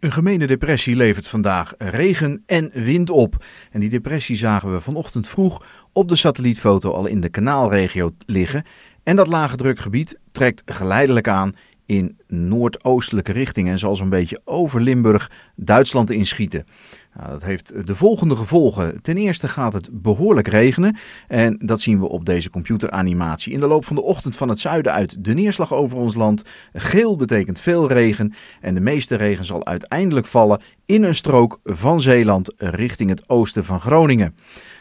Een gemene depressie levert vandaag regen en wind op. En die depressie zagen we vanochtend vroeg op de satellietfoto al in de kanaalregio liggen. En dat lage drukgebied trekt geleidelijk aan in noordoostelijke richting en zal zo'n beetje over Limburg Duitsland inschieten. Nou, dat heeft de volgende gevolgen. Ten eerste gaat het behoorlijk regenen en dat zien we op deze computeranimatie. In de loop van de ochtend van het zuiden uit de neerslag over ons land. Geel betekent veel regen en de meeste regen zal uiteindelijk vallen in een strook van Zeeland richting het oosten van Groningen.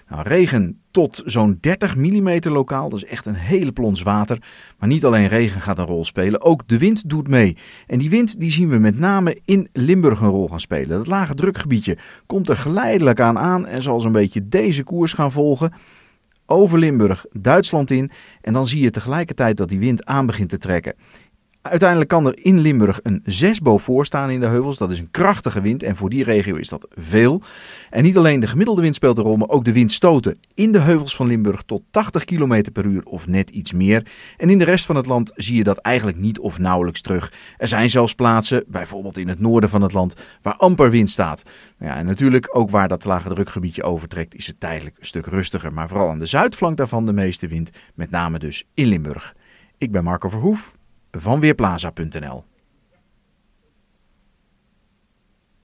Nou, regen tot zo'n 30 mm lokaal, dat is echt een hele plons water. Maar niet alleen regen gaat een rol spelen, ook de wind doet mee. En die wind die zien we met name in Limburg een rol gaan spelen. Dat lage drukgebiedje komt er geleidelijk aan aan en zal zo'n beetje deze koers gaan volgen over Limburg Duitsland in. En dan zie je tegelijkertijd dat die wind aan begint te trekken. Uiteindelijk kan er in Limburg een 6 voor staan in de heuvels. Dat is een krachtige wind en voor die regio is dat veel. En niet alleen de gemiddelde wind speelt een rol, maar ook de windstoten in de heuvels van Limburg tot 80 km per uur of net iets meer. En in de rest van het land zie je dat eigenlijk niet of nauwelijks terug. Er zijn zelfs plaatsen, bijvoorbeeld in het noorden van het land, waar amper wind staat. Nou ja, en natuurlijk ook waar dat lage drukgebiedje overtrekt is het tijdelijk een stuk rustiger. Maar vooral aan de zuidflank daarvan de meeste wind, met name dus in Limburg. Ik ben Marco Verhoef van Weerplaza.nl.